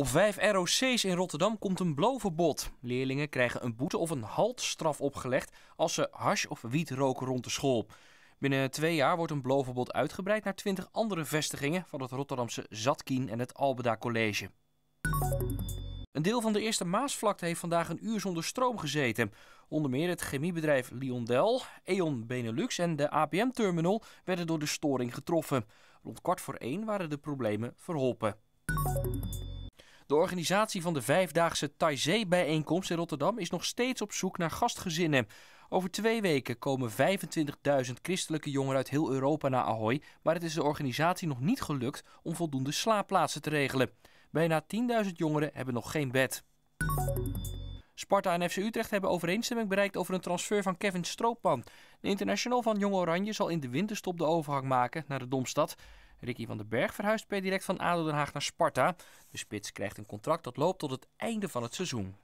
Op vijf ROC's in Rotterdam komt een blouverbod. Leerlingen krijgen een boete of een haltstraf opgelegd als ze hash of wiet roken rond de school. Binnen twee jaar wordt een blouverbod uitgebreid naar twintig andere vestigingen van het Rotterdamse Zatkien en het Albeda College. Een deel van de eerste Maasvlakte heeft vandaag een uur zonder stroom gezeten. Onder meer het chemiebedrijf Liondel, E.ON Benelux en de APM-terminal werden door de storing getroffen. Rond kwart voor één waren de problemen verholpen. De organisatie van de vijfdaagse Taizé-bijeenkomst in Rotterdam is nog steeds op zoek naar gastgezinnen. Over twee weken komen 25.000 christelijke jongeren uit heel Europa naar Ahoy, maar het is de organisatie nog niet gelukt om voldoende slaapplaatsen te regelen. Bijna 10.000 jongeren hebben nog geen bed. Sparta en FC Utrecht hebben overeenstemming bereikt over een transfer van Kevin Stroopman. De international van Jong Oranje zal in de winterstop de overgang maken naar de Domstad. Ricky van den Berg verhuist per direct van ADO Den Haag naar Sparta. De spits krijgt een contract dat loopt tot het einde van het seizoen.